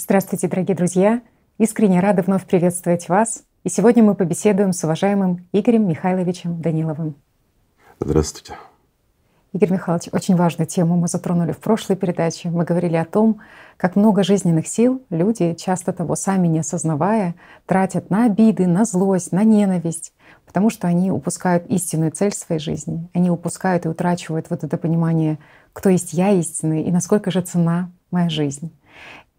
Здравствуйте, дорогие друзья! Искренне рада вновь приветствовать вас. И сегодня мы побеседуем с уважаемым Игорем Михайловичем Даниловым. Здравствуйте. Игорь Михайлович, очень важную тему мы затронули в прошлой передаче. Мы говорили о том, как много жизненных сил люди, часто того сами не осознавая, тратят на обиды, на злость, на ненависть, потому что они упускают истинную цель своей жизни. Они упускают и утрачивают вот это понимание, кто есть я истинный и насколько же цена моя жизнь.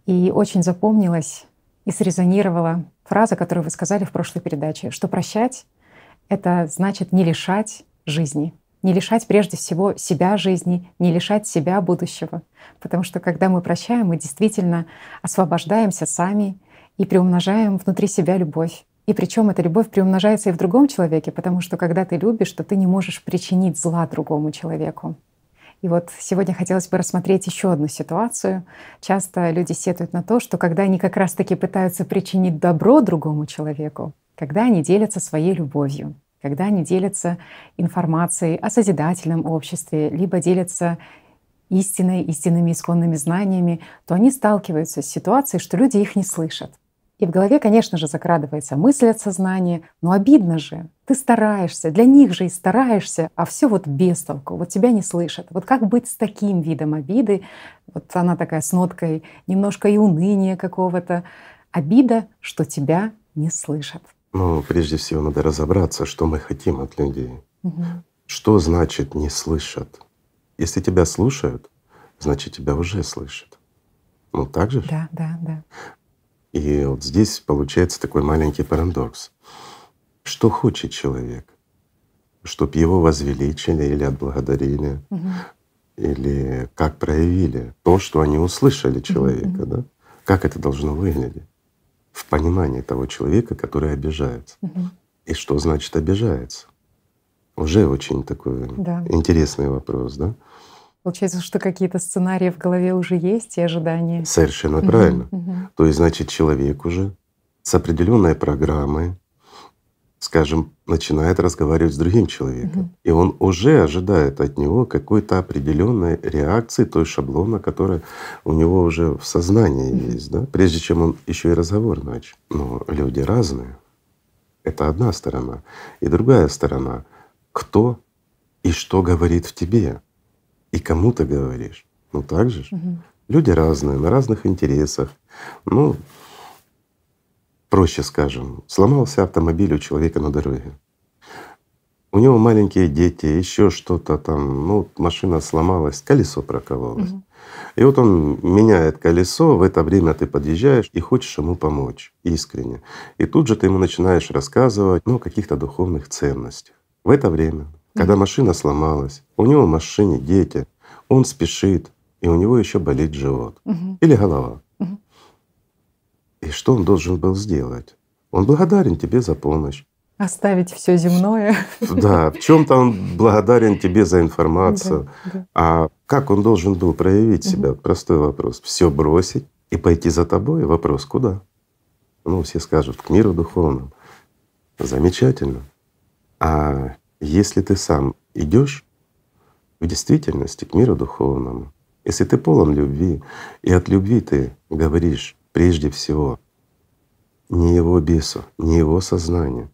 И очень запомнилась и срезонировала фраза, которую вы сказали в прошлой передаче, что прощать — это значит не лишать жизни, не лишать прежде всего себя жизни, не лишать себя будущего. Потому что когда мы прощаем, мы действительно освобождаемся сами и приумножаем внутри себя любовь. И причем эта любовь приумножается и в другом человеке, потому что когда ты любишь, то ты не можешь причинить зла другому человеку. И вот сегодня хотелось бы рассмотреть еще одну ситуацию. Часто люди сетуют на то, что когда они как раз-таки пытаются причинить добро другому человеку, когда они делятся своей любовью, когда они делятся информацией о созидательном обществе, либо делятся истиной, истинными исконными знаниями, то они сталкиваются с ситуацией, что люди их не слышат. И в голове, конечно же, закрадывается мысль от сознания, но обидно же, ты стараешься, для них же и стараешься, а все вот без толку, вот тебя не слышат. Вот как быть с таким видом обиды? Вот она такая с ноткой немножко и уныния какого-то. Обида, что тебя не слышат. Ну, прежде всего надо разобраться, что мы хотим от людей. Угу. Что значит «не слышат»? Если тебя слушают, значит, тебя уже слышат. Ну так же? Да, да, да. И вот здесь получается такой маленький парадокс. Что хочет человек? Чтоб его возвеличили или отблагодарили, угу. или как проявили то, что они услышали человека, угу. да? Как это должно выглядеть? В понимании того человека, который обижается. Угу. И что значит обижается? Уже очень такой да. интересный вопрос, да? Получается, что какие-то сценарии в голове уже есть и ожидания. Совершенно правильно. Угу, угу. То есть, значит, человек уже с определенной программой, скажем, начинает разговаривать с другим человеком. Угу. И он уже ожидает от него какой-то определенной реакции, той шаблона, которая у него уже в сознании угу. есть, да, прежде чем он еще и разговор начал. Но ну, люди разные. Это одна сторона. И другая сторона — кто и что говорит в тебе и кому-то говоришь. Ну так же ж. Угу. Люди разные, на разных интересах. Ну, проще скажем, сломался автомобиль у человека на дороге. У него маленькие дети, еще что-то там, ну, машина сломалась, колесо прокололось. Угу. И вот он меняет колесо, в это время ты подъезжаешь и хочешь ему помочь искренне. И тут же ты ему начинаешь рассказывать ну, о каких-то духовных ценностях. В это время когда машина сломалась, у него в машине дети, он спешит, и у него еще болит живот угу. или голова. Угу. И что он должен был сделать? Он благодарен тебе за помощь. Оставить все земное. Да, в чем-то он благодарен тебе за информацию. Да, да. А как он должен был проявить себя? Простой вопрос. Все бросить и пойти за тобой? Вопрос куда? Ну, все скажут, к миру духовному. Замечательно. А если ты сам идешь в действительности к миру духовному, если ты полон любви, и от любви ты говоришь прежде всего не его бесу, не его сознанию,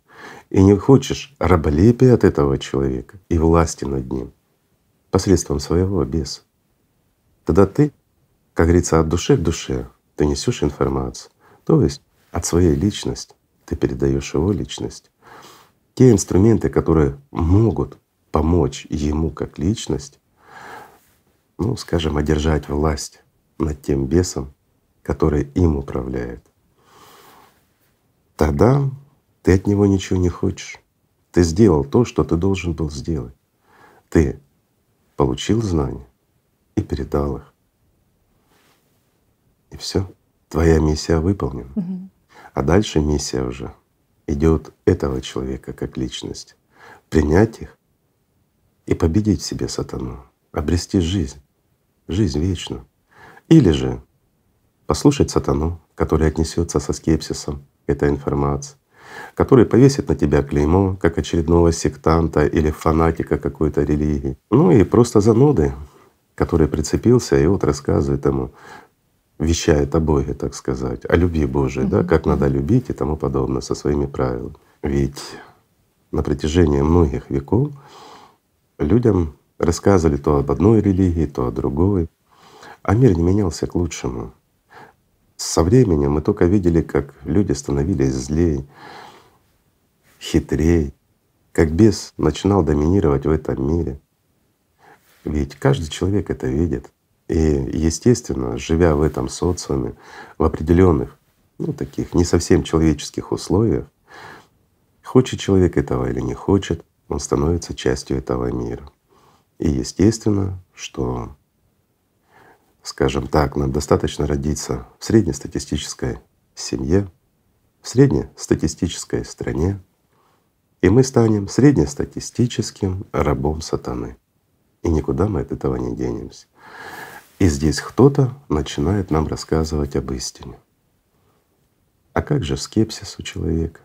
и не хочешь раболепия от этого человека и власти над ним посредством своего беса, тогда ты, как говорится, от души к душе ты несешь информацию, то есть от своей личности ты передаешь его личность те инструменты, которые могут помочь ему как личность, ну, скажем, одержать власть над тем бесом, который им управляет, тогда ты от него ничего не хочешь. Ты сделал то, что ты должен был сделать. Ты получил знания и передал их. И все. Твоя миссия выполнена. Угу. А дальше миссия уже идет этого человека как личность, принять их и победить в себе сатану, обрести жизнь, жизнь вечную. Или же послушать сатану, который отнесется со скепсисом к этой информации, который повесит на тебя клеймо, как очередного сектанта или фанатика какой-то религии. Ну и просто зануды, который прицепился и вот рассказывает ему, вещает о Боге, так сказать, о любви Божией, да, как надо любить и тому подобное со своими правилами. Ведь на протяжении многих веков людям рассказывали то об одной религии, то о другой, а мир не менялся к лучшему. Со временем мы только видели, как люди становились злее, хитрее, как бес начинал доминировать в этом мире. Ведь каждый человек это видит. И, естественно, живя в этом социуме, в определенных, ну, таких не совсем человеческих условиях, хочет человек этого или не хочет, он становится частью этого мира. И естественно, что, скажем так, нам достаточно родиться в среднестатистической семье, в среднестатистической стране, и мы станем среднестатистическим рабом сатаны. И никуда мы от этого не денемся. И здесь кто-то начинает нам рассказывать об истине. А как же скепсис у человека?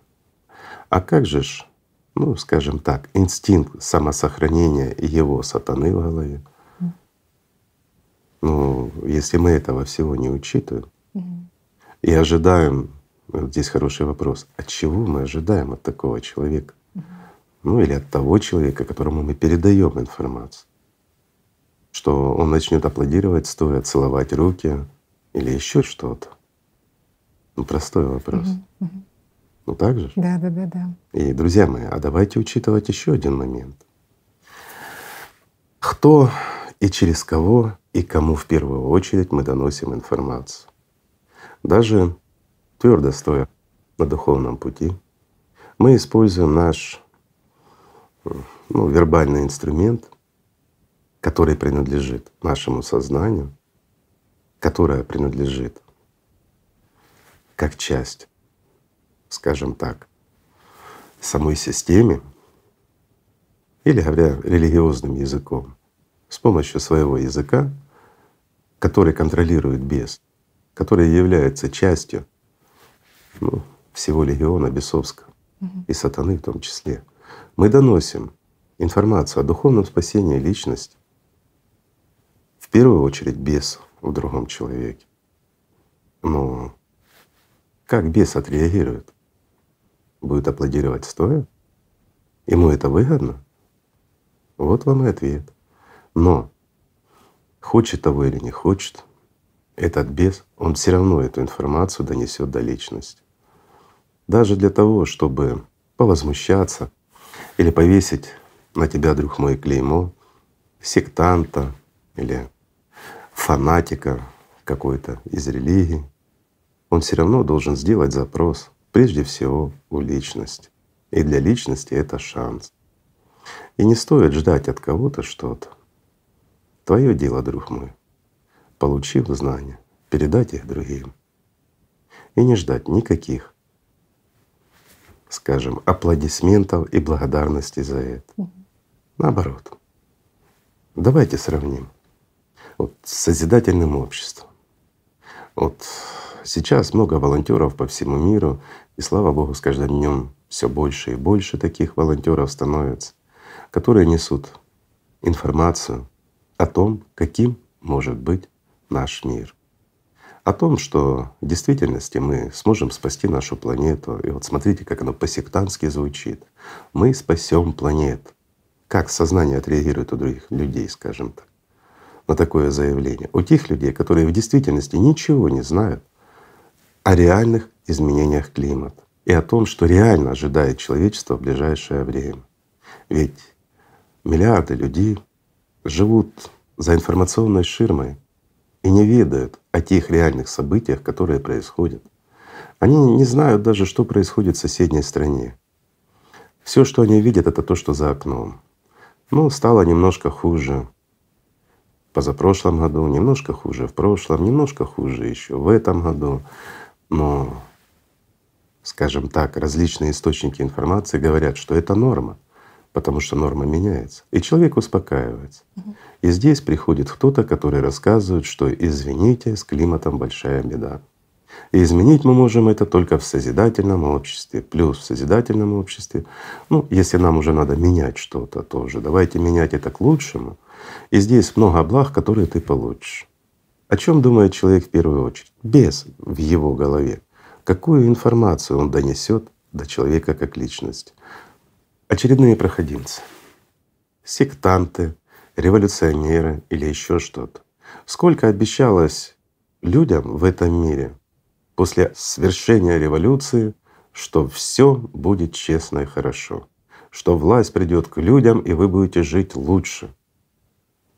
А как же ж, ну, скажем так, инстинкт самосохранения его сатаны в голове? Mm. Ну, если мы этого всего не учитываем mm. и ожидаем, вот здесь хороший вопрос, от чего мы ожидаем от такого человека? Mm. Ну или от того человека, которому мы передаем информацию что он начнет аплодировать стоя, целовать руки или еще что-то? Ну, простой вопрос. Угу, угу. Ну так же? Да, да, да, да. И, друзья мои, а давайте учитывать еще один момент. Кто и через кого и кому в первую очередь мы доносим информацию. Даже твердо стоя на духовном пути, мы используем наш э, ну, вербальный инструмент — который принадлежит нашему сознанию, которое принадлежит как часть, скажем так, самой системе, или говоря религиозным языком, с помощью своего языка, который контролирует бес, который является частью ну, всего легиона бесовского угу. и сатаны в том числе. Мы доносим информацию о духовном спасении личности первую очередь бес в другом человеке. Но ну, как бес отреагирует? Будет аплодировать стоя? Ему это выгодно? Вот вам и ответ. Но хочет того или не хочет, этот бес, он все равно эту информацию донесет до личности. Даже для того, чтобы повозмущаться или повесить на тебя, друг мой, клеймо сектанта или фанатика какой-то из религии, он все равно должен сделать запрос прежде всего у личности. И для личности это шанс. И не стоит ждать от кого-то что-то. Твое дело, друг мой, получив знания, передать их другим. И не ждать никаких, скажем, аплодисментов и благодарности за это. Наоборот. Давайте сравним вот, созидательным обществом. Вот сейчас много волонтеров по всему миру, и слава Богу, с каждым днем все больше и больше таких волонтеров становится, которые несут информацию о том, каким может быть наш мир. О том, что в действительности мы сможем спасти нашу планету. И вот смотрите, как оно по-сектантски звучит. Мы спасем планету. Как сознание отреагирует у других людей, скажем так на такое заявление у тех людей, которые в действительности ничего не знают о реальных изменениях климата и о том, что реально ожидает человечество в ближайшее время. Ведь миллиарды людей живут за информационной ширмой и не ведают о тех реальных событиях, которые происходят. Они не знают даже, что происходит в соседней стране. Все, что они видят, это то, что за окном. Ну, стало немножко хуже, позапрошлом году, немножко хуже в прошлом, немножко хуже еще в этом году. Но, скажем так, различные источники информации говорят, что это норма, потому что норма меняется. И человек успокаивается. И здесь приходит кто-то, который рассказывает, что извините, с климатом большая беда. И изменить мы можем это только в созидательном обществе. Плюс в созидательном обществе, ну, если нам уже надо менять что-то, то уже давайте менять это к лучшему — и здесь много благ, которые ты получишь. О чем думает человек в первую очередь? Без в его голове. Какую информацию он донесет до человека как личность? Очередные проходимцы, сектанты, революционеры или еще что-то. Сколько обещалось людям в этом мире после свершения революции, что все будет честно и хорошо, что власть придет к людям и вы будете жить лучше —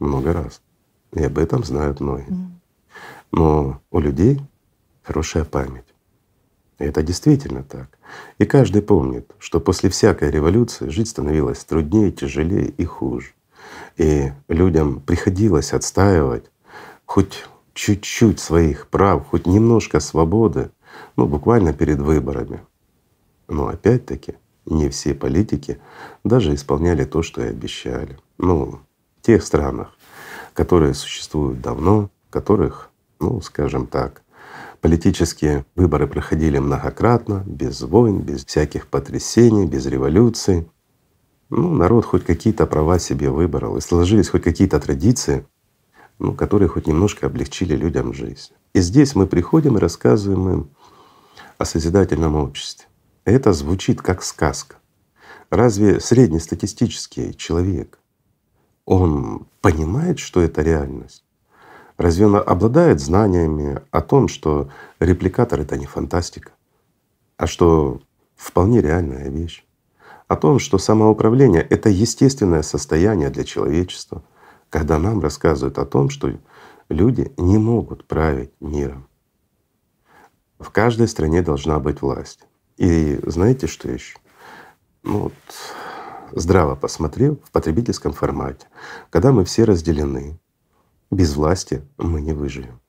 много раз. И об этом знают многие. Но у людей хорошая память. И это действительно так. И каждый помнит, что после всякой революции жить становилось труднее, тяжелее и хуже. И людям приходилось отстаивать хоть чуть-чуть своих прав, хоть немножко свободы, ну буквально перед выборами. Но опять-таки не все политики даже исполняли то, что и обещали. Ну, тех странах, которые существуют давно, в которых, ну, скажем так, политические выборы проходили многократно, без войн, без всяких потрясений, без революций. Ну, народ хоть какие-то права себе выбрал, и сложились хоть какие-то традиции, ну, которые хоть немножко облегчили людям жизнь. И здесь мы приходим и рассказываем им о созидательном обществе. Это звучит как сказка. Разве среднестатистический человек он понимает, что это реальность? Разве он обладает знаниями о том, что репликатор — это не фантастика, а что вполне реальная вещь? О том, что самоуправление — это естественное состояние для человечества, когда нам рассказывают о том, что люди не могут править миром. В каждой стране должна быть власть. И знаете, что еще? Ну, вот здраво посмотрев в потребительском формате, когда мы все разделены, без власти мы не выживем.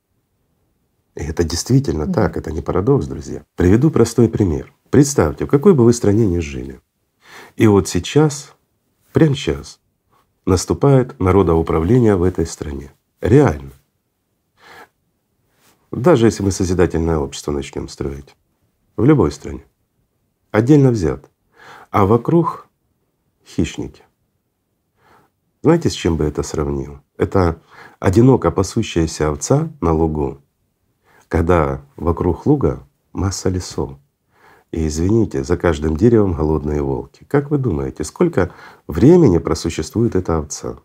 И это действительно mm так, это не парадокс, друзья. Приведу простой пример. Представьте, в какой бы вы стране ни жили, и вот сейчас, прямо сейчас, наступает народоуправление в этой стране. Реально. Даже если мы созидательное общество начнем строить. В любой стране. Отдельно взят. А вокруг хищники. Знаете, с чем бы это сравнил? Это одиноко пасущаяся овца на лугу, когда вокруг луга масса лесов. И извините, за каждым деревом голодные волки. Как вы думаете, сколько времени просуществует эта овца?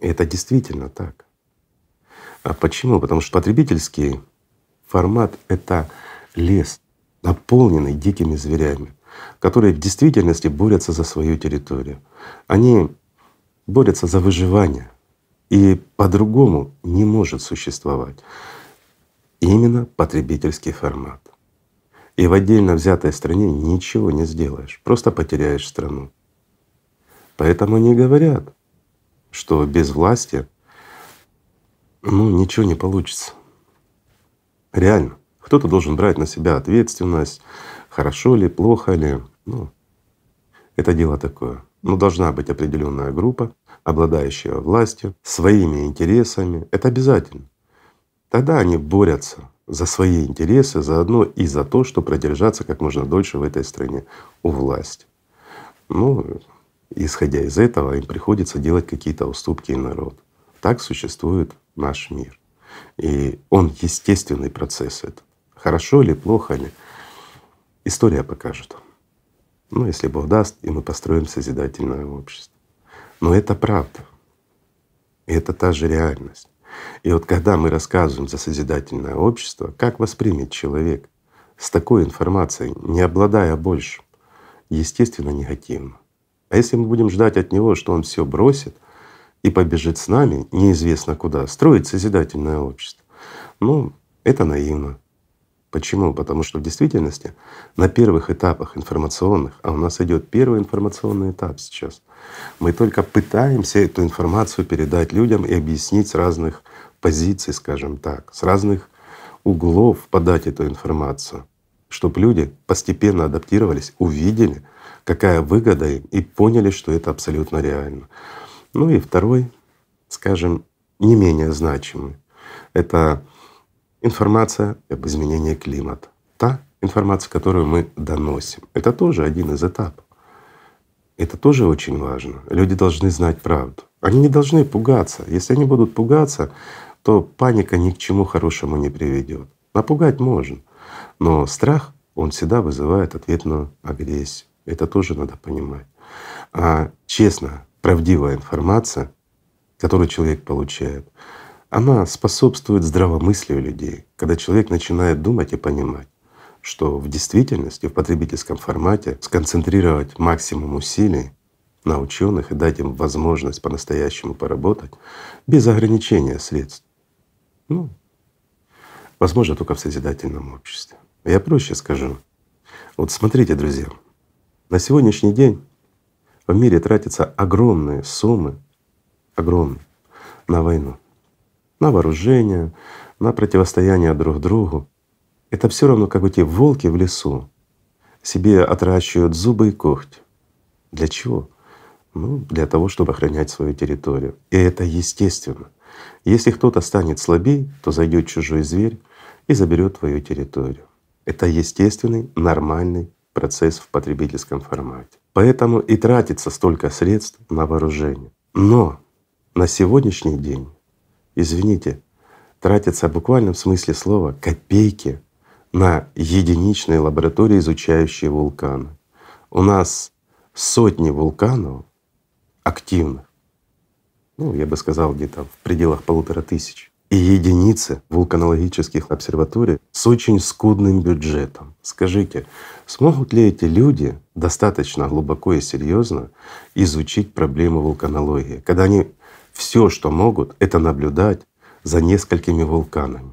И это действительно так. А почему? Потому что потребительский формат — это лес, наполненный дикими зверями которые в действительности борются за свою территорию. Они борются за выживание и по-другому не может существовать именно потребительский формат. И в отдельно взятой стране ничего не сделаешь, просто потеряешь страну. Поэтому они говорят, что без власти ну, ничего не получится. Реально. Кто-то должен брать на себя ответственность, хорошо ли, плохо ли, ну, это дело такое. Но ну, должна быть определенная группа, обладающая властью, своими интересами. Это обязательно. Тогда они борются за свои интересы, заодно и за то, чтобы продержаться как можно дольше в этой стране у власти. Ну, исходя из этого, им приходится делать какие-то уступки и народ. Так существует наш мир. И он естественный процесс этот. Хорошо ли, плохо ли, История покажет. Ну, если Бог даст, и мы построим созидательное общество. Но это правда. И это та же реальность. И вот когда мы рассказываем за созидательное общество, как воспримет человек с такой информацией, не обладая больше, естественно, негативно. А если мы будем ждать от него, что он все бросит и побежит с нами неизвестно куда, строить созидательное общество, ну, это наивно. Почему? Потому что в действительности на первых этапах информационных, а у нас идет первый информационный этап сейчас, мы только пытаемся эту информацию передать людям и объяснить с разных позиций, скажем так, с разных углов подать эту информацию, чтобы люди постепенно адаптировались, увидели, какая выгода им, и поняли, что это абсолютно реально. Ну и второй, скажем, не менее значимый — это Информация об изменении климата, та информация, которую мы доносим, это тоже один из этапов. Это тоже очень важно. Люди должны знать правду. Они не должны пугаться. Если они будут пугаться, то паника ни к чему хорошему не приведет. Напугать можно, но страх, он всегда вызывает ответную агрессию. Это тоже надо понимать. А честная, правдивая информация, которую человек получает, она способствует здравомыслию людей, когда человек начинает думать и понимать, что в действительности, в потребительском формате сконцентрировать максимум усилий на ученых и дать им возможность по-настоящему поработать без ограничения средств. Ну, возможно, только в созидательном обществе. Я проще скажу. Вот смотрите, друзья, на сегодняшний день в мире тратятся огромные суммы, огромные, на войну на вооружение, на противостояние друг другу. Это все равно, как эти волки в лесу себе отращивают зубы и когти. Для чего? Ну, для того, чтобы охранять свою территорию. И это естественно. Если кто-то станет слабей, то зайдет чужой зверь и заберет твою территорию. Это естественный, нормальный процесс в потребительском формате. Поэтому и тратится столько средств на вооружение. Но на сегодняшний день извините, тратятся буквально в смысле слова копейки на единичные лаборатории, изучающие вулканы. У нас сотни вулканов активных, ну, я бы сказал, где то в пределах полутора тысяч, и единицы вулканологических обсерваторий с очень скудным бюджетом. Скажите, смогут ли эти люди достаточно глубоко и серьезно изучить проблему вулканологии, когда они все, что могут, это наблюдать за несколькими вулканами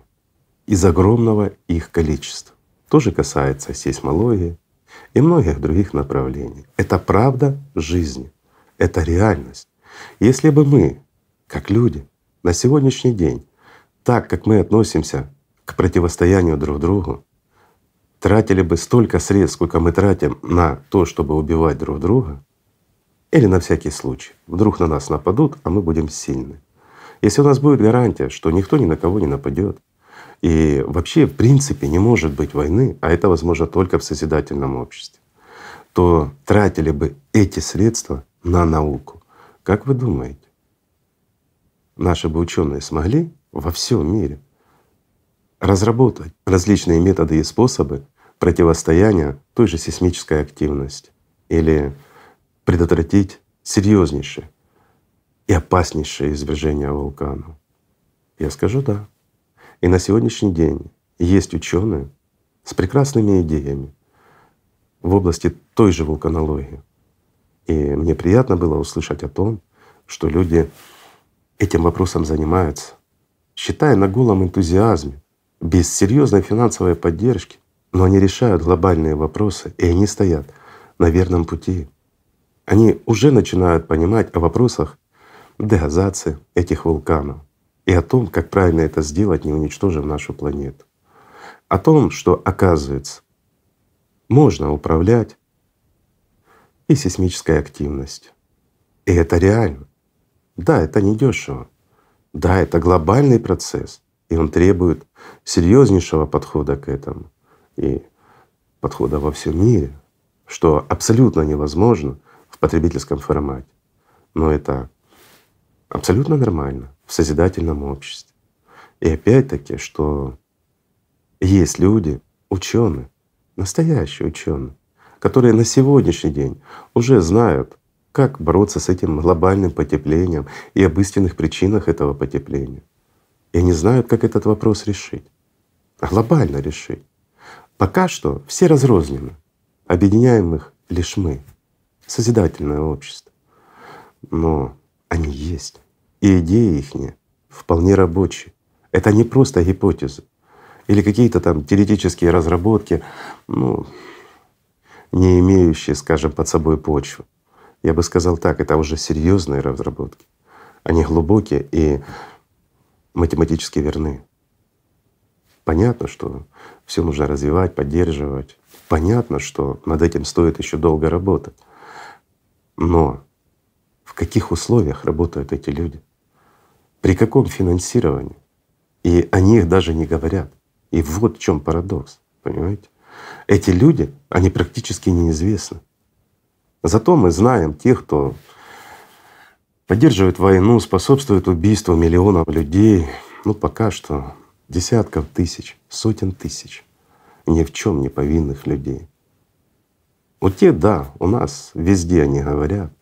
из огромного их количества. Тоже касается сейсмологии и многих других направлений. Это правда жизни, это реальность. Если бы мы, как люди, на сегодняшний день, так как мы относимся к противостоянию друг другу, тратили бы столько средств, сколько мы тратим на то, чтобы убивать друг друга, или на всякий случай. Вдруг на нас нападут, а мы будем сильны. Если у нас будет гарантия, что никто ни на кого не нападет, и вообще, в принципе, не может быть войны, а это возможно только в созидательном обществе, то тратили бы эти средства на науку. Как вы думаете, наши бы ученые смогли во всем мире разработать различные методы и способы противостояния той же сейсмической активности или предотвратить серьезнейшее и опаснейшее извержение вулкана? Я скажу да. И на сегодняшний день есть ученые с прекрасными идеями в области той же вулканологии. И мне приятно было услышать о том, что люди этим вопросом занимаются, считая на голом энтузиазме, без серьезной финансовой поддержки, но они решают глобальные вопросы, и они стоят на верном пути. Они уже начинают понимать о вопросах дегазации этих вулканов и о том, как правильно это сделать, не уничтожив нашу планету. О том, что, оказывается, можно управлять и сейсмической активностью. И это реально. Да, это не дешево. Да, это глобальный процесс, и он требует серьезнейшего подхода к этому и подхода во всем мире, что абсолютно невозможно потребительском формате. Но это абсолютно нормально в созидательном обществе. И опять-таки, что есть люди, ученые, настоящие ученые, которые на сегодняшний день уже знают, как бороться с этим глобальным потеплением и об истинных причинах этого потепления. И они знают, как этот вопрос решить. Глобально решить. Пока что все разрознены. Объединяем их лишь мы созидательное общество. Но они есть. И идеи их вполне рабочие. Это не просто гипотезы или какие-то там теоретические разработки, ну, не имеющие, скажем, под собой почву. Я бы сказал так, это уже серьезные разработки. Они глубокие и математически верны. Понятно, что все нужно развивать, поддерживать. Понятно, что над этим стоит еще долго работать. Но в каких условиях работают эти люди? При каком финансировании? И о них даже не говорят. И вот в чем парадокс, понимаете? Эти люди, они практически неизвестны. Зато мы знаем тех, кто поддерживает войну, способствует убийству миллионов людей, ну пока что десятков тысяч, сотен тысяч ни в чем не повинных людей. Вот те, да, у нас везде они говорят.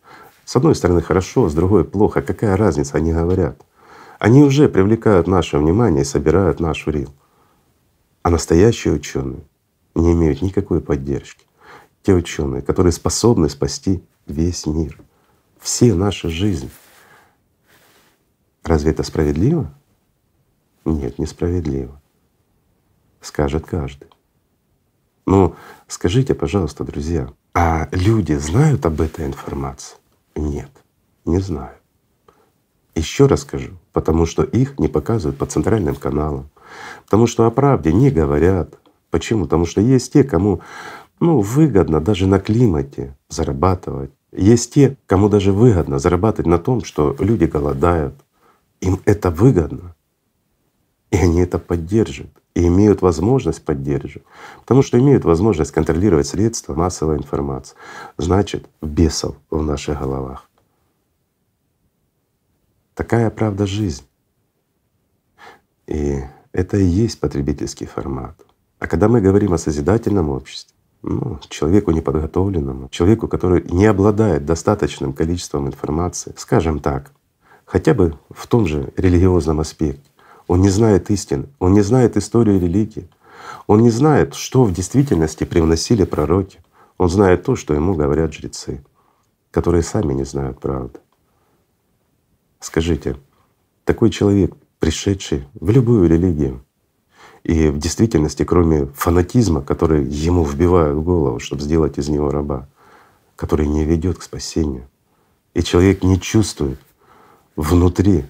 С одной стороны хорошо, с другой плохо. Какая разница, они говорят. Они уже привлекают наше внимание и собирают нашу урил. А настоящие ученые не имеют никакой поддержки. Те ученые, которые способны спасти весь мир, все наши жизни. Разве это справедливо? Нет, несправедливо. Скажет каждый. Ну, скажите, пожалуйста, друзья, а люди знают об этой информации? Нет, не знают. Еще раз скажу, потому что их не показывают по центральным каналам, потому что о правде не говорят. Почему? Потому что есть те, кому ну, выгодно даже на климате зарабатывать. Есть те, кому даже выгодно зарабатывать на том, что люди голодают. Им это выгодно, и они это поддерживают и имеют возможность поддерживать, потому что имеют возможность контролировать средства массовой информации. Значит, бесов в наших головах. Такая правда жизнь. И это и есть потребительский формат. А когда мы говорим о созидательном обществе, ну, человеку неподготовленному, человеку, который не обладает достаточным количеством информации, скажем так, хотя бы в том же религиозном аспекте, он не знает истины, он не знает истории религии, он не знает, что в действительности привносили пророки. Он знает то, что ему говорят жрецы, которые сами не знают правды. Скажите, такой человек, пришедший в любую религию, и в действительности, кроме фанатизма, который ему вбивают в голову, чтобы сделать из него раба, который не ведет к спасению, и человек не чувствует внутри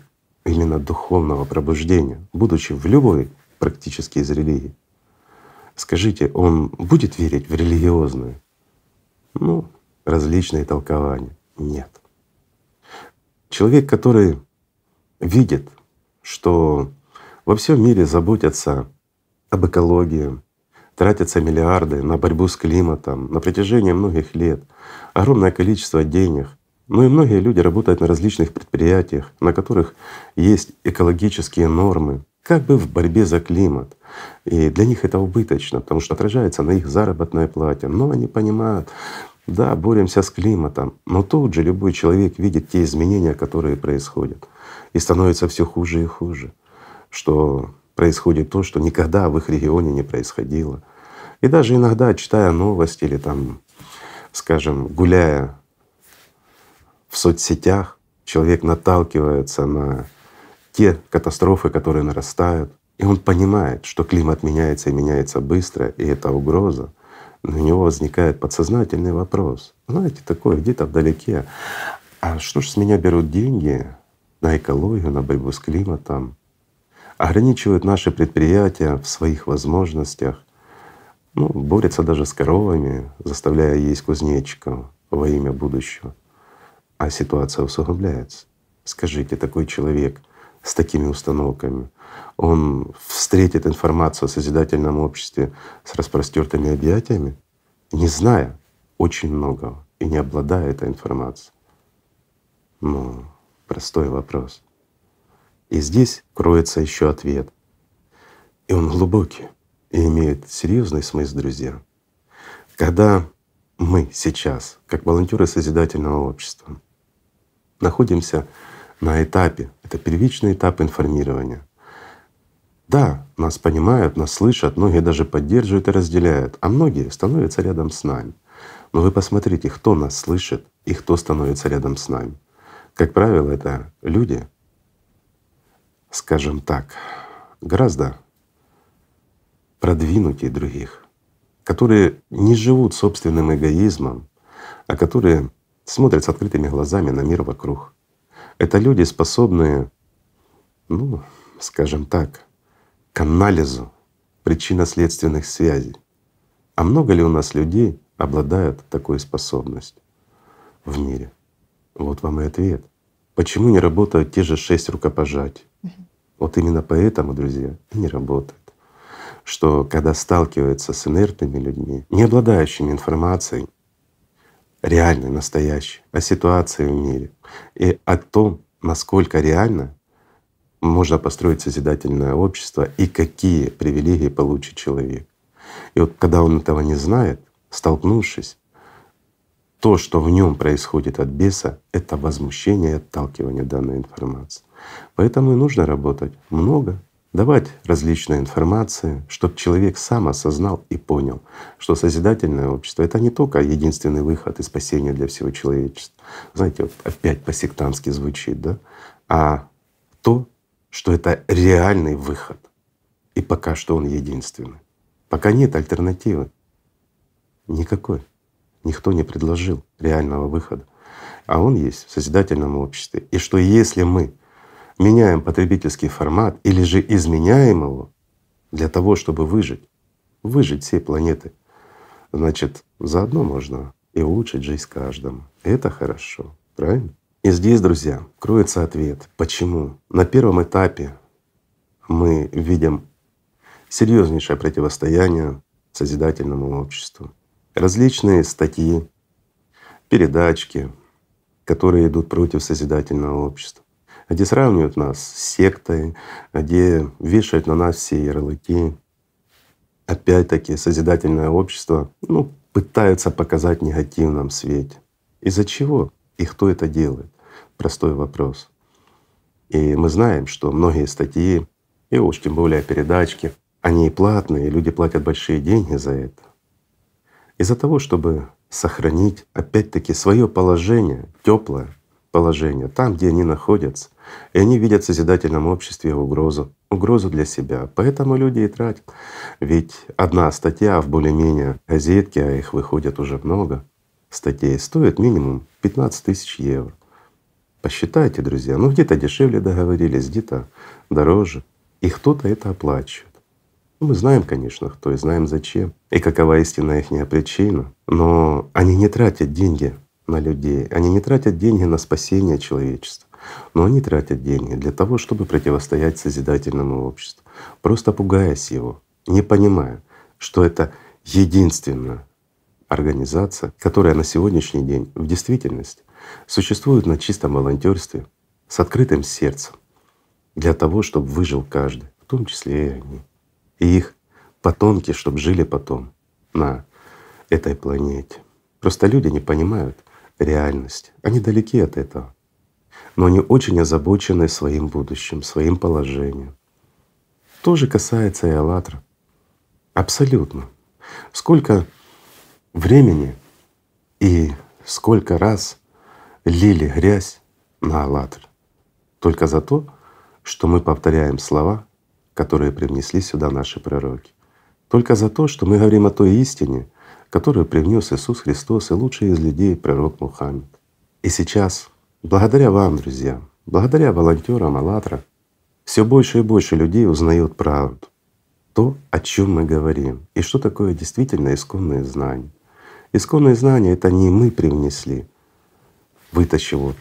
именно духовного пробуждения, будучи в любой практически из религий. Скажите, он будет верить в религиозную? Ну, различные толкования. Нет. Человек, который видит, что во всем мире заботятся об экологии, тратятся миллиарды на борьбу с климатом на протяжении многих лет, огромное количество денег, ну и многие люди работают на различных предприятиях, на которых есть экологические нормы, как бы в борьбе за климат. И для них это убыточно, потому что отражается на их заработной плате. Но они понимают, да, боремся с климатом, но тут же любой человек видит те изменения, которые происходят. И становится все хуже и хуже, что происходит то, что никогда в их регионе не происходило. И даже иногда, читая новости или там, скажем, гуляя в соцсетях человек наталкивается на те катастрофы, которые нарастают, и он понимает, что климат меняется и меняется быстро, и это угроза, но у него возникает подсознательный вопрос. Знаете, такой где-то вдалеке. А что ж с меня берут деньги на экологию, на борьбу с климатом? Ограничивают наши предприятия в своих возможностях, ну, борются даже с коровами, заставляя есть кузнечиков во имя будущего а ситуация усугубляется. Скажите, такой человек с такими установками, он встретит информацию о созидательном обществе с распростертыми объятиями, не зная очень многого и не обладая этой информацией. Ну, простой вопрос. И здесь кроется еще ответ. И он глубокий и имеет серьезный смысл, друзья. Когда мы сейчас, как волонтеры созидательного общества, находимся на этапе, это первичный этап информирования. Да, нас понимают, нас слышат, многие даже поддерживают и разделяют, а многие становятся рядом с нами. Но вы посмотрите, кто нас слышит и кто становится рядом с нами. Как правило, это люди, скажем так, гораздо продвинутые других, которые не живут собственным эгоизмом, а которые смотрят с открытыми глазами на мир вокруг. Это люди, способные, ну, скажем так, к анализу причинно-следственных связей. А много ли у нас людей обладают такой способностью в мире? Вот вам и ответ. Почему не работают те же шесть рукопожатий? Вот именно поэтому, друзья, и не работает. Что когда сталкиваются с инертными людьми, не обладающими информацией, реальной, настоящей, о ситуации в мире и о том, насколько реально можно построить созидательное общество и какие привилегии получит человек. И вот когда он этого не знает, столкнувшись, то, что в нем происходит от беса, это возмущение и отталкивание данной информации. Поэтому и нужно работать много, давать различную информацию, чтобы человек сам осознал и понял, что созидательное общество — это не только единственный выход и спасение для всего человечества. Знаете, вот опять по-сектантски звучит, да? А то, что это реальный выход. И пока что он единственный. Пока нет альтернативы. Никакой. Никто не предложил реального выхода. А он есть в созидательном обществе. И что если мы меняем потребительский формат или же изменяем его для того, чтобы выжить, выжить всей планеты, значит, заодно можно и улучшить жизнь каждому. это хорошо, правильно? И здесь, друзья, кроется ответ, почему на первом этапе мы видим серьезнейшее противостояние созидательному обществу. Различные статьи, передачки, которые идут против созидательного общества где сравнивают нас с сектой, где вешают на нас все ярлыки. Опять-таки созидательное общество ну, пытается показать в негативном свете. Из-за чего и кто это делает? Простой вопрос. И мы знаем, что многие статьи, и уж тем более передачки, они платные, и люди платят большие деньги за это. Из-за того, чтобы сохранить опять-таки свое положение теплое, положение, там, где они находятся. И они видят в созидательном обществе угрозу, угрозу для себя. Поэтому люди и тратят. Ведь одна статья в более-менее газетке, а их выходит уже много, статей стоит минимум 15 тысяч евро. Посчитайте, друзья, ну где-то дешевле договорились, где-то дороже. И кто-то это оплачивает. Мы знаем, конечно, кто и знаем зачем, и какова истинная их причина, но они не тратят деньги на людей. Они не тратят деньги на спасение человечества, но они тратят деньги для того, чтобы противостоять созидательному обществу, просто пугаясь его, не понимая, что это единственная организация, которая на сегодняшний день в действительности существует на чистом волонтерстве с открытым сердцем для того, чтобы выжил каждый, в том числе и они. И их потомки, чтобы жили потом на этой планете. Просто люди не понимают, реальность. Они далеки от этого. Но они очень озабочены своим будущим, своим положением. Тоже касается и «АЛЛАТРА». Абсолютно. Сколько времени и сколько раз лили грязь на «АЛЛАТРА» только за то, что мы повторяем слова, которые привнесли сюда наши пророки. Только за то, что мы говорим о той истине, которую привнес Иисус Христос и лучший из людей пророк Мухаммед. И сейчас, благодаря вам, друзья, благодаря волонтерам «АЛЛАТРА», все больше и больше людей узнают правду, то, о чем мы говорим, и что такое действительно исконные знания. Исконные знания — это не мы привнесли, вытащил, вот,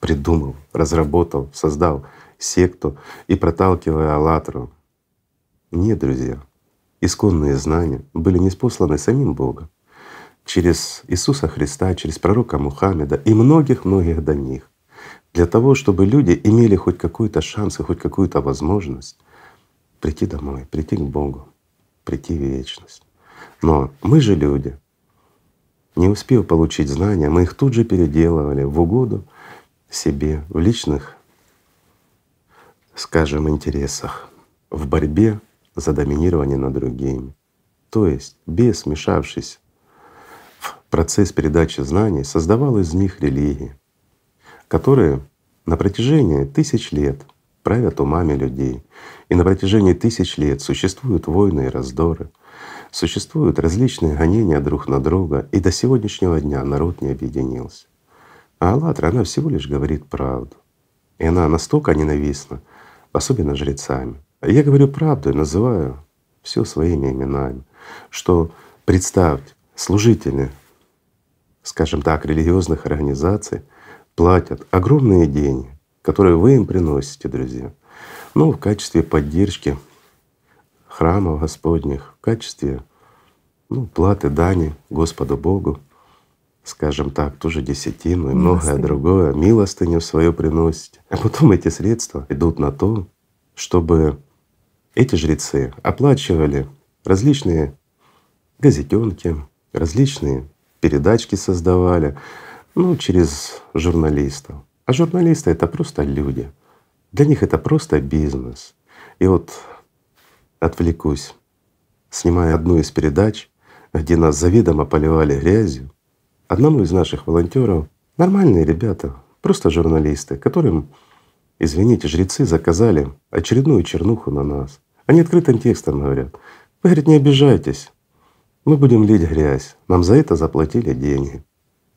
придумал, разработал, создал секту и проталкивая «АЛЛАТРУ». Нет, друзья, исконные знания были неспосланы самим Богом через Иисуса Христа, через пророка Мухаммеда и многих-многих до них, для того, чтобы люди имели хоть какой-то шанс и хоть какую-то возможность прийти домой, прийти к Богу, прийти в вечность. Но мы же люди, не успев получить знания, мы их тут же переделывали в угоду себе, в личных, скажем, интересах, в борьбе за доминирование над другими. То есть бес, смешавшись в процесс передачи знаний, создавал из них религии, которые на протяжении тысяч лет правят умами людей. И на протяжении тысяч лет существуют войны и раздоры, существуют различные гонения друг на друга, и до сегодняшнего дня народ не объединился. А «АЛЛАТРА» она всего лишь говорит правду. И она настолько ненавистна, особенно жрецами, я говорю правду и называю все своими именами, что, представьте, служители, скажем так, религиозных организаций платят огромные деньги, которые вы им приносите, друзья. Ну, в качестве поддержки храмов Господних, в качестве ну, платы дани Господу Богу, скажем так, ту же десятину и многое другое, милостыню свое приносите. А потом эти средства идут на то, чтобы эти жрецы оплачивали различные газетенки, различные передачки создавали, ну, через журналистов. А журналисты — это просто люди. Для них это просто бизнес. И вот отвлекусь, снимая одну из передач, где нас заведомо поливали грязью, одному из наших волонтеров, нормальные ребята, просто журналисты, которым Извините, жрецы заказали очередную чернуху на нас. Они открытым текстом говорят. Вы, говорит, не обижайтесь. Мы будем лить грязь. Нам за это заплатили деньги.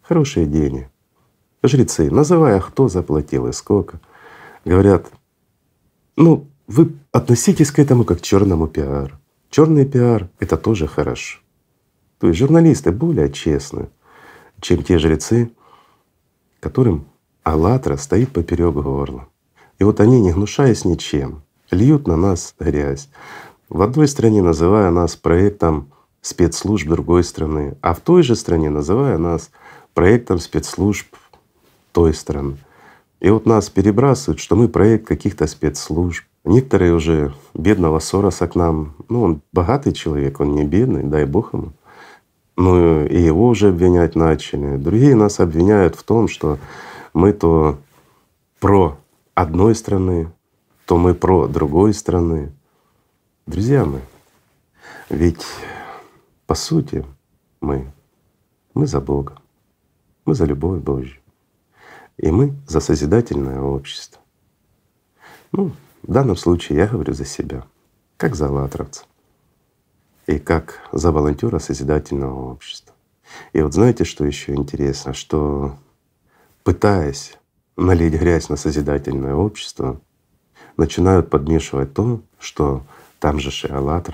Хорошие деньги. Жрецы, называя, а кто заплатил и сколько, говорят, ну, вы относитесь к этому как к черному пиару. Черный пиар — это тоже хорошо. То есть журналисты более честны, чем те жрецы, которым «АЛЛАТРА» стоит поперек горла. И вот они, не гнушаясь ничем, льют на нас грязь. В одной стране называя нас проектом спецслужб другой страны, а в той же стране называя нас проектом спецслужб той страны. И вот нас перебрасывают, что мы проект каких-то спецслужб. Некоторые уже бедного Сороса к нам, ну он богатый человек, он не бедный, дай бог ему. Ну и его уже обвинять начали. Другие нас обвиняют в том, что мы то про одной страны, то мы про другой страны. Друзья мои, ведь по сути мы, мы за Бога, мы за любовь Божью, и мы за созидательное общество. Ну, в данном случае я говорю за себя, как за латровца и как за волонтера созидательного общества. И вот знаете, что еще интересно, что пытаясь налить грязь на созидательное общество, начинают подмешивать то, что там же и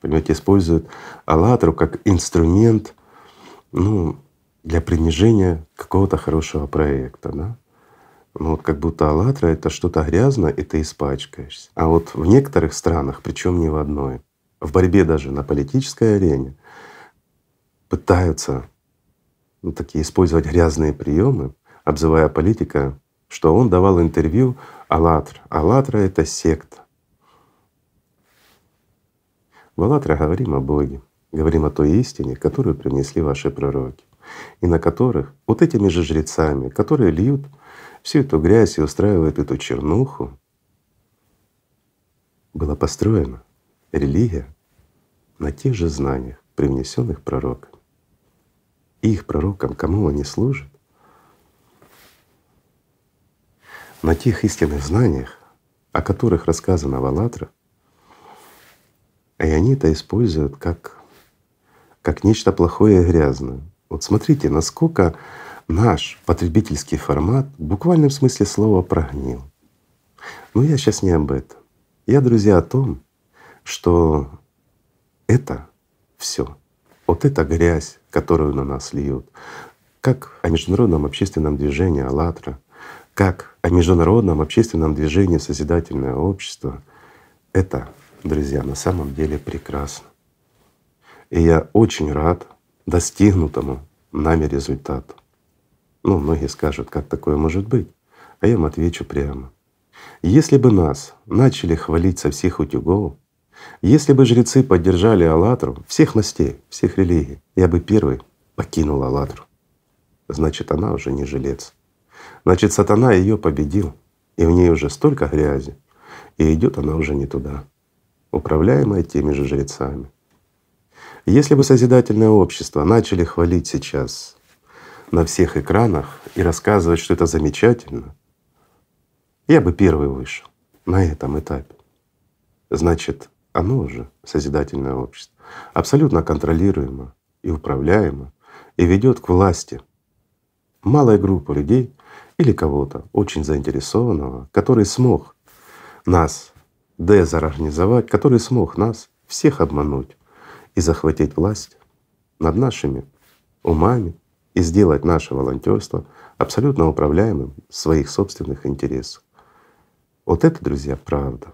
Понимаете, используют «АЛЛАТРУ» как инструмент ну, для принижения какого-то хорошего проекта. Да? Ну вот как будто «АЛЛАТРА» — это что-то грязное, и ты испачкаешься. А вот в некоторых странах, причем не в одной, в борьбе даже на политической арене, пытаются ну, такие использовать грязные приемы обзывая политика, что он давал интервью «АЛЛАТРА». «АЛЛАТРА» — это секта. В «АЛЛАТРА» говорим о Боге, говорим о той истине, которую принесли ваши пророки, и на которых вот этими же жрецами, которые льют всю эту грязь и устраивают эту чернуху, была построена религия на тех же знаниях, привнесенных пророками. их пророкам, кому они служат, на тех истинных знаниях, о которых рассказано в «АЛЛАТРА», и они это используют как, как нечто плохое и грязное. Вот смотрите, насколько наш потребительский формат в буквальном смысле слова прогнил. Но я сейчас не об этом. Я, друзья, о том, что это все, вот эта грязь, которую на нас льют, как о международном общественном движении «АЛЛАТРА», как о международном общественном движении «Созидательное общество». Это, друзья, на самом деле прекрасно. И я очень рад достигнутому нами результату. Ну, многие скажут, как такое может быть? А я им отвечу прямо. Если бы нас начали хвалить со всех утюгов, если бы жрецы поддержали «АЛЛАТРУ» всех мастей, всех религий, я бы первый покинул «АЛЛАТРУ». Значит, она уже не жилец. Значит, сатана ее победил, и в ней уже столько грязи, и идет она уже не туда, управляемая теми же жрецами. Если бы созидательное общество начали хвалить сейчас на всех экранах и рассказывать, что это замечательно, я бы первый вышел на этом этапе. Значит, оно уже созидательное общество, абсолютно контролируемо и управляемо и ведет к власти малой группы людей, или кого-то очень заинтересованного, который смог нас дезорганизовать, который смог нас всех обмануть и захватить власть над нашими умами и сделать наше волонтерство абсолютно управляемым своих собственных интересов. Вот это, друзья, правда.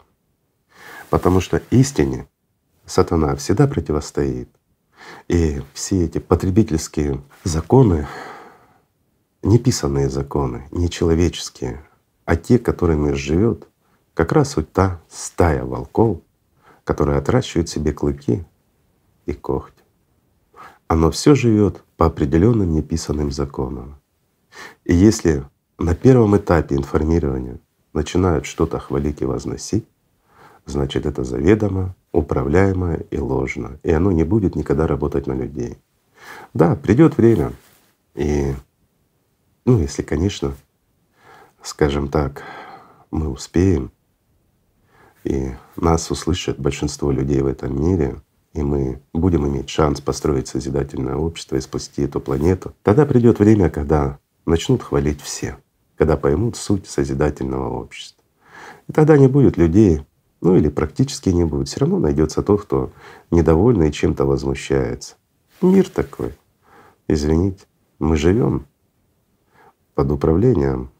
Потому что истине сатана всегда противостоит. И все эти потребительские законы, не писанные законы, не человеческие, а те, которыми живет как раз вот та стая волков, которая отращивает себе клыки и когти. Оно все живет по определенным неписанным законам. И если на первом этапе информирования начинают что-то хвалить и возносить, значит это заведомо, управляемое и ложно. И оно не будет никогда работать на людей. Да, придет время, и ну, если, конечно, скажем так, мы успеем, и нас услышит большинство людей в этом мире, и мы будем иметь шанс построить созидательное общество и спасти эту планету, тогда придет время, когда начнут хвалить все, когда поймут суть созидательного общества. И тогда не будет людей, ну или практически не будет, все равно найдется тот, кто недовольный и чем-то возмущается. Мир такой. Извините, мы живем под управлением,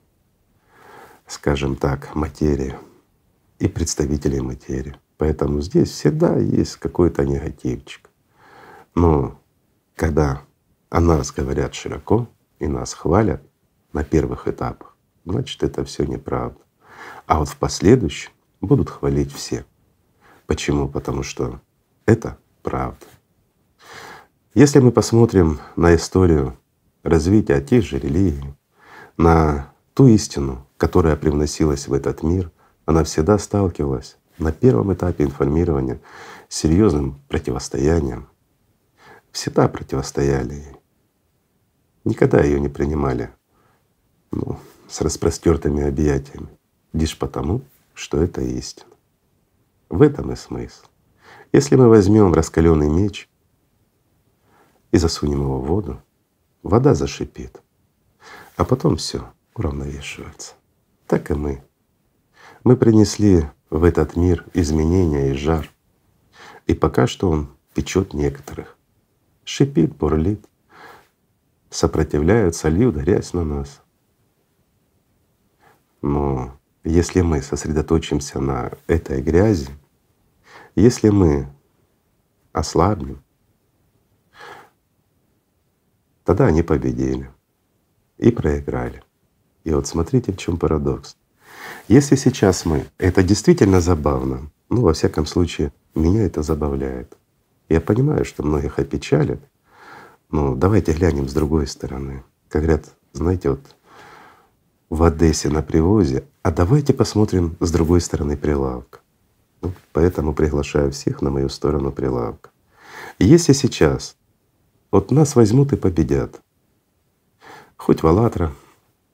скажем так, материи и представителей материи. Поэтому здесь всегда есть какой-то негативчик. Но когда о нас говорят широко и нас хвалят на первых этапах, значит, это все неправда. А вот в последующем будут хвалить все. Почему? Потому что это правда. Если мы посмотрим на историю развития тех же религий, на ту истину, которая привносилась в этот мир, она всегда сталкивалась на первом этапе информирования с серьезным противостоянием. Всегда противостояли ей. Никогда ее не принимали ну, с распростертыми объятиями, лишь потому, что это истина. В этом и смысл. Если мы возьмем раскаленный меч и засунем его в воду, вода зашипит а потом все уравновешивается. Так и мы. Мы принесли в этот мир изменения и жар, и пока что он печет некоторых. Шипит, бурлит, сопротивляются, льют грязь на нас. Но если мы сосредоточимся на этой грязи, если мы ослабнем, тогда они победили и проиграли. И вот смотрите, в чем парадокс. Если сейчас мы… Это действительно забавно. Ну, во всяком случае, меня это забавляет. Я понимаю, что многих опечалит, но давайте глянем с другой стороны. Как говорят, знаете, вот в Одессе на привозе, а давайте посмотрим с другой стороны прилавка. Ну, поэтому приглашаю всех на мою сторону прилавка. Если сейчас вот нас возьмут и победят, хоть в «АЛЛАТРА»,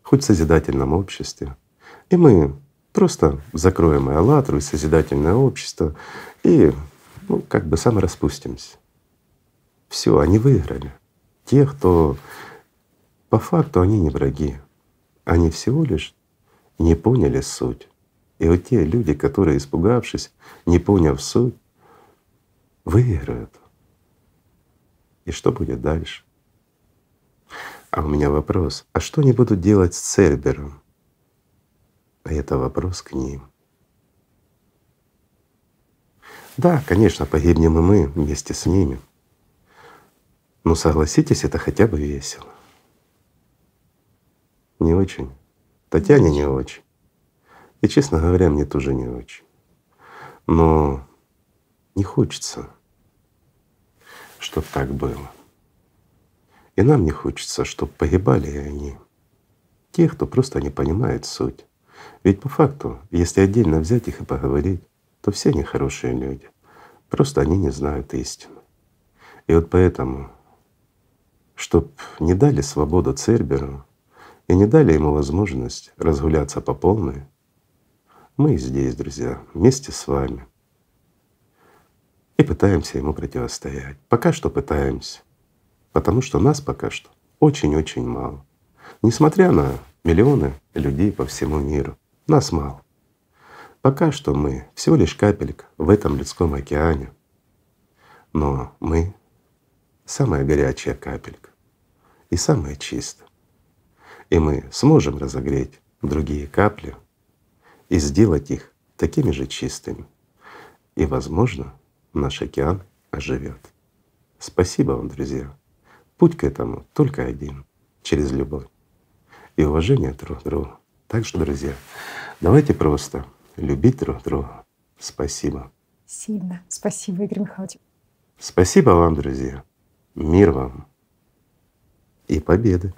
хоть в «Созидательном обществе». И мы просто закроем и «АЛЛАТРУ», и «Созидательное общество», и ну, как бы самораспустимся. Все, они выиграли. Те, кто по факту они не враги. Они всего лишь не поняли суть. И вот те люди, которые, испугавшись, не поняв суть, выиграют. И что будет дальше? А у меня вопрос, а что они будут делать с Цербером? А это вопрос к ним. Да, конечно, погибнем и мы вместе с ними. Но ну, согласитесь, это хотя бы весело. Не очень. Татьяне не, очень. И, честно говоря, мне тоже не очень. Но не хочется, чтобы так было. И нам не хочется, чтобы погибали они, те, кто просто не понимает суть. Ведь по факту, если отдельно взять их и поговорить, то все они хорошие люди. Просто они не знают истины. И вот поэтому, чтобы не дали свободу Церберу и не дали ему возможность разгуляться по полной, мы здесь, друзья, вместе с вами. И пытаемся ему противостоять. Пока что пытаемся. Потому что нас пока что очень-очень мало. Несмотря на миллионы людей по всему миру, нас мало. Пока что мы всего лишь капелька в этом людском океане. Но мы — самая горячая капелька и самая чистая. И мы сможем разогреть другие капли и сделать их такими же чистыми. И, возможно, наш океан оживет. Спасибо вам, друзья. Путь к этому только один — через любовь и уважение друг к другу. Так что, друзья, давайте просто любить друг друга. Спасибо. Сильно. Спасибо, Игорь Михайлович. Спасибо вам, друзья. Мир вам и победы.